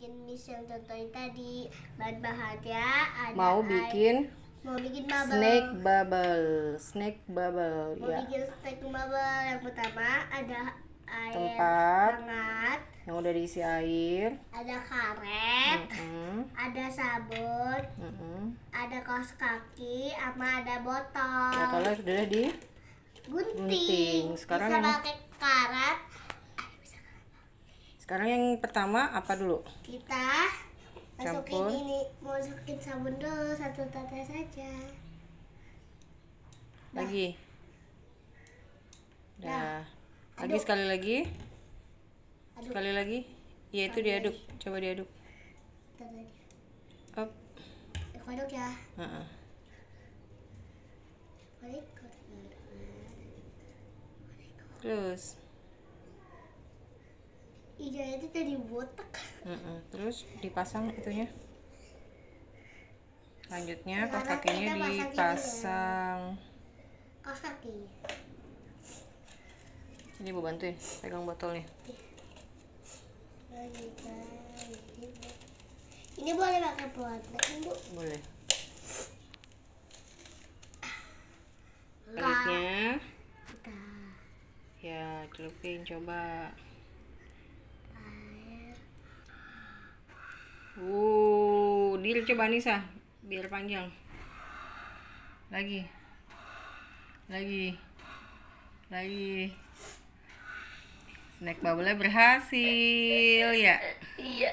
bikin mie yang tadi bahan-bahan ya ada mau bikin air. mau bikin bubble snake bubble snake bubble mau ya. bikin snake bubble yang pertama ada air tempat hangat yang udah diisi air ada karet mm -hmm. ada sabun mm -hmm. ada kaos kaki sama ada botol botolnya sudah di gunting, gunting. sekarang bisa pakai karet pertama apa dulu? Kita masukin ini, masukin sabun dulu satu tetes saja. Lagi. Dah. Lagi aduk. sekali lagi. Aduk. Sekali lagi. Ya itu diaduk. Coba diaduk. Up. diaduk aduk ya. Uh -uh. Terus iya itu tadi botak mm -mm. terus dipasang itunya lanjutnya iya, kaos kakinya ya. dipasang kaos kaki ini bu bantuin ya, pegang botolnya ini boleh pakai pewarna bu boleh kulitnya ah. ya celupin coba Ambil coba Nisa biar panjang lagi lagi lagi snack bubble berhasil ya iya